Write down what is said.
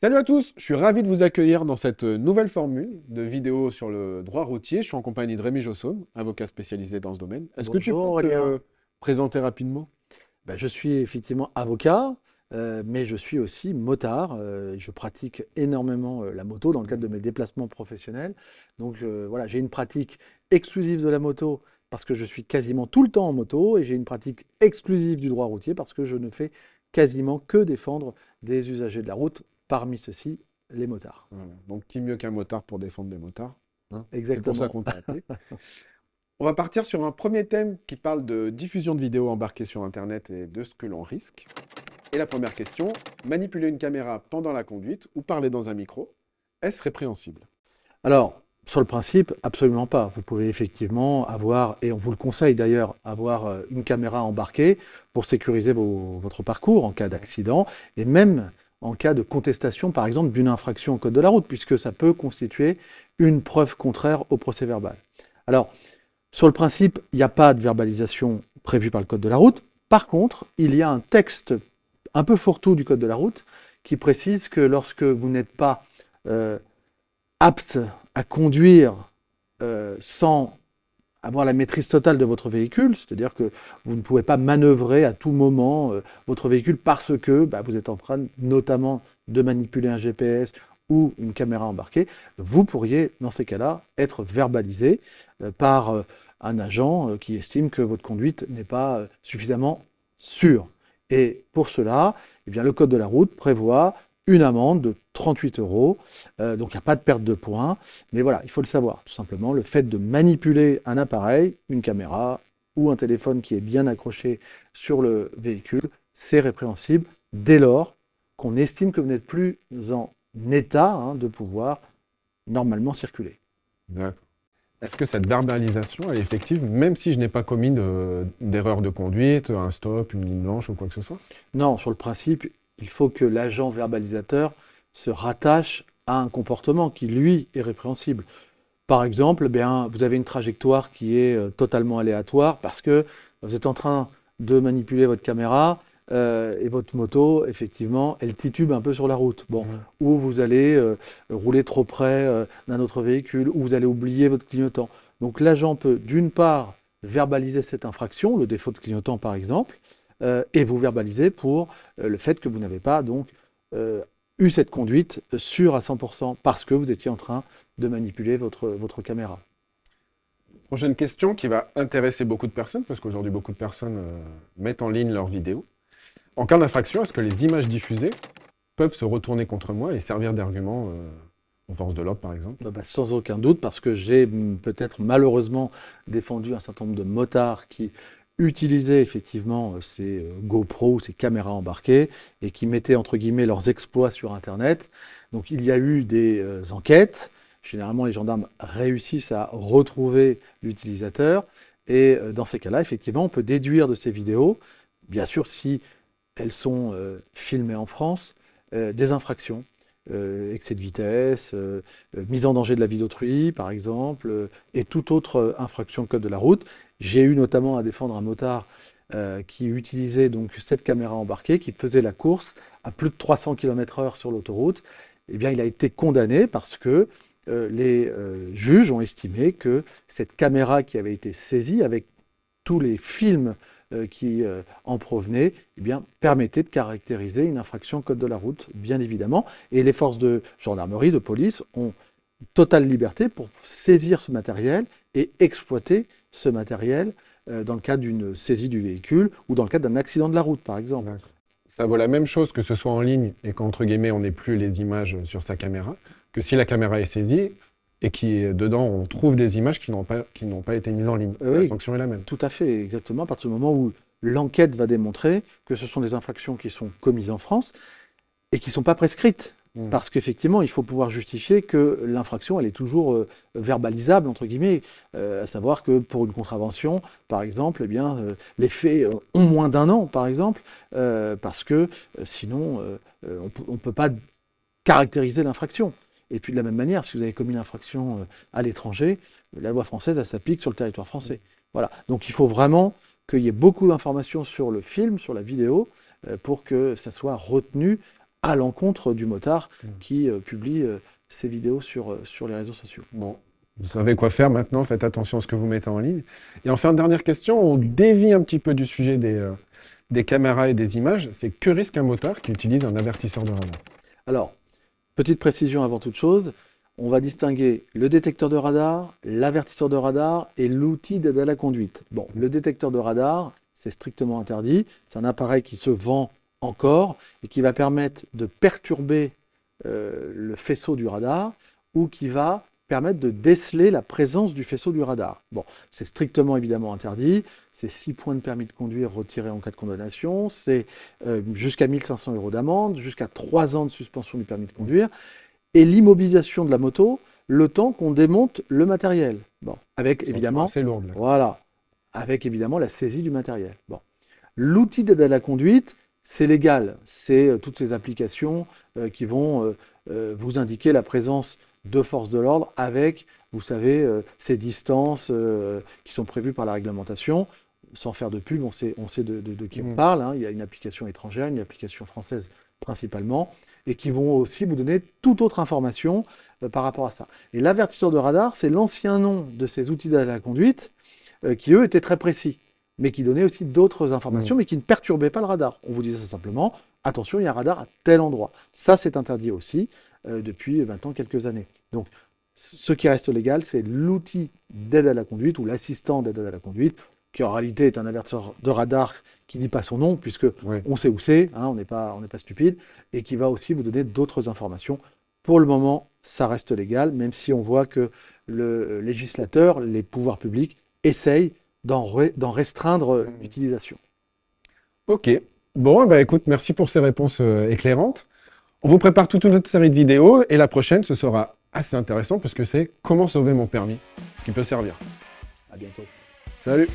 Salut à tous, je suis ravi de vous accueillir dans cette nouvelle formule de vidéo sur le droit routier. Je suis en compagnie de Rémi Jossom, avocat spécialisé dans ce domaine. Est-ce que tu peux présenter rapidement ben, Je suis effectivement avocat, euh, mais je suis aussi motard. Euh, je pratique énormément euh, la moto dans le cadre de mes déplacements professionnels. Donc voilà, j'ai une pratique exclusive de la moto parce que je suis quasiment tout le temps en moto et j'ai une pratique exclusive du droit routier parce que je ne fais quasiment que défendre des usagers de la route, parmi ceux-ci, les motards. Donc qui mieux qu'un motard pour défendre des motards hein Exactement. pour ça qu'on On va partir sur un premier thème qui parle de diffusion de vidéos embarquées sur Internet et de ce que l'on risque. Et la première question, manipuler une caméra pendant la conduite ou parler dans un micro, est-ce répréhensible Alors, sur le principe, absolument pas. Vous pouvez effectivement avoir, et on vous le conseille d'ailleurs, avoir euh, une caméra embarquée pour sécuriser votre parcours en cas d'accident et même en cas de contestation, par exemple, d'une infraction au code de la route, puisque ça peut constituer une preuve contraire au procès verbal. Alors, sur le principe, il n'y a pas de verbalisation prévue par le code de la route. Par contre, il y a un texte un peu fourre-tout du Code de la route qui précise que lorsque vous n'êtes pas euh, apte à conduire euh, sans avoir la maîtrise totale de votre véhicule, c'est-à-dire que vous ne pouvez pas manœuvrer à tout moment euh, votre véhicule parce que bah, vous êtes en train notamment de manipuler un GPS ou une caméra embarquée, vous pourriez dans ces cas-là être verbalisé par un agent qui estime que votre conduite n'est pas suffisamment sûre. Et pour cela, eh bien, le code de la route prévoit une amende de 38 euros. Euh, donc il n'y a pas de perte de points. Mais voilà, il faut le savoir. Tout simplement, le fait de manipuler un appareil, une caméra ou un téléphone qui est bien accroché sur le véhicule, c'est répréhensible dès lors qu'on estime que vous n'êtes plus en état hein, de pouvoir normalement circuler est-ce que cette verbalisation, est effective, même si je n'ai pas commis d'erreur de, conduite, un stop, une ligne blanche ou quoi que ce soit Non, sur le principe, il faut que l'agent verbalisateur se rattache à un comportement qui, lui, est répréhensible. Par exemple, eh bien, vous avez une trajectoire qui est euh, totalement aléatoire parce que vous êtes en train de manipuler votre caméra, euh, et votre moto, effectivement, elle titube un peu sur la route. Bon, ou vous allez euh, rouler trop près euh, d'un autre véhicule, ou vous allez oublier votre clignotant. Donc l'agent peut, d'une part, verbaliser cette infraction, le défaut de clignotant par exemple, et vous verbaliser pour le fait que vous n'avez pas donc eu cette conduite sûre à 100% parce que vous étiez en train de manipuler votre, votre caméra. Prochaine question qui va intéresser beaucoup de personnes, parce qu'aujourd'hui beaucoup de personnes mettent en ligne leurs vidéos. En cas d'infraction, est-ce que les images diffusées peuvent se retourner contre moi et servir d'argument euh, en force de l'ordre, par exemple bah, bah, Sans aucun doute, parce que j'ai mm, peut-être malheureusement défendu un certain nombre de motards qui utilisaient effectivement euh, ces euh, GoPro, ces caméras embarquées, et qui mettaient entre guillemets leurs exploits sur Internet. Donc il y a eu des enquêtes. Généralement, les gendarmes réussissent à retrouver l'utilisateur. Et dans ces cas-là, effectivement, on peut déduire de ces vidéos bien sûr, si elles sont euh, filmées en France, euh, des infractions, euh, excès de vitesse, mise en danger de la vie d'autrui, par exemple, et toute autre infraction code de la route. J'ai eu notamment à défendre un motard qui utilisait donc cette caméra embarquée, qui faisait la course à plus de 300 km/h sur l'autoroute. Eh bien, il a été condamné parce que les juges ont estimé que cette caméra qui avait été saisie avec tous les films euh, qui euh, en provenaient eh permettaient de caractériser une infraction code de la route, bien évidemment. Et les forces de gendarmerie, de police ont totale liberté pour saisir ce matériel et exploiter ce matériel euh, dans le cadre d'une saisie du véhicule ou dans le cadre d'un accident de la route, par exemple. Ça vaut la même chose que ce soit en ligne et qu'entre guillemets, on n'ait plus les images sur sa caméra, que si la caméra est saisie, et qui dedans on trouve des images qui n'ont pas, pas été mises en ligne. Euh, la sanction est la même. Tout à fait, exactement. À partir du moment où l'enquête va démontrer que ce sont des infractions qui sont commises en France et qui ne sont pas prescrites. Mmh. Parce qu'effectivement, il faut pouvoir justifier que l'infraction, elle est toujours euh, verbalisable, entre guillemets, euh, à savoir que pour une contravention, par exemple, eh bien, les faits ont moins d'un an, par exemple, parce que sinon, on ne peut pas caractériser l'infraction. Et puis de la même manière, si vous avez commis une infraction euh, à l'étranger, la loi française, elle s'applique sur le territoire français. Voilà. Donc il faut vraiment qu'il y ait beaucoup d'informations sur le film, sur la vidéo, euh, pour que ça soit retenu à l'encontre du motard mm. qui euh, publie ses vidéos sur, sur les réseaux sociaux. Bon. Vous savez quoi faire maintenant, faites attention à ce que vous mettez en ligne. Et enfin, dernière question, on dévie un petit peu du sujet des, des caméras et des images. C'est que risque un motard qui utilise un avertisseur de radar Alors, Petite précision avant toute chose, on va distinguer le détecteur de radar, l'avertisseur de radar et l'outil d'aide à la conduite. Bon, le détecteur de radar, c'est strictement interdit. C'est un appareil qui se vend encore et qui va permettre de perturber euh, le faisceau du radar ou qui va permettre de déceler la présence du faisceau du radar. Bon, c'est strictement évidemment interdit, c'est 6 points de permis de conduire retirés en cas de condamnation, c'est euh, jusqu'à 1500 euros d'amende, jusqu'à 3 ans de suspension du permis de conduire, et l'immobilisation de la moto le temps qu'on démonte le matériel. Bon, avec évidemment... C'est lourd. Voilà, avec évidemment la saisie du matériel. Bon. L'outil d'aide à la conduite, c'est légal, c'est euh, toutes ces applications euh, qui vont vous indiquer la présence de forces de l'ordre avec, vous savez, euh, ces distances euh, qui sont prévues par la réglementation. Sans faire de pub, on sait, on sait de, qui on mm. parle. Hein. Il y a une application étrangère, une application française principalement, et qui vont aussi vous donner toute autre information euh, par rapport à ça. Et l'avertisseur de radar, c'est l'ancien nom de ces outils d'aide à la conduite qui, eux, étaient très précis, mais qui donnaient aussi d'autres informations, mm. mais qui ne perturbaient pas le radar. On vous disait simplement, attention, il y a un radar à tel endroit. Ça, c'est interdit aussi. Euh, depuis 20 ans, quelques années. Donc, ce qui reste légal, c'est l'outil d'aide à la conduite ou l'assistant d'aide à la conduite, qui en réalité est un avertisseur de radar qui ne dit pas son nom, puisque on sait où c'est, hein, on n'est pas, pas stupide, et qui va aussi vous donner d'autres informations. Pour le moment, ça reste légal, même si on voit que le législateur, les pouvoirs publics, essayent d'en restreindre euh, mmh. l'utilisation. Ok. Bon, bah écoute, merci pour ces réponses euh, éclairantes. On vous prépare toute autre série de vidéos et la prochaine, ce sera assez intéressant parce que c'est comment sauver mon permis, ce qui peut servir. À bientôt. Salut